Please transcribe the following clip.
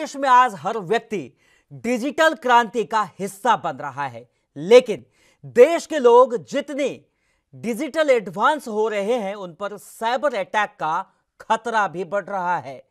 देश में आज हर व्यक्ति डिजिटल क्रांति का हिस्सा बन रहा है लेकिन देश के लोग जितने डिजिटल एडवांस हो रहे हैं उन पर साइबर अटैक का खतरा भी बढ़ रहा है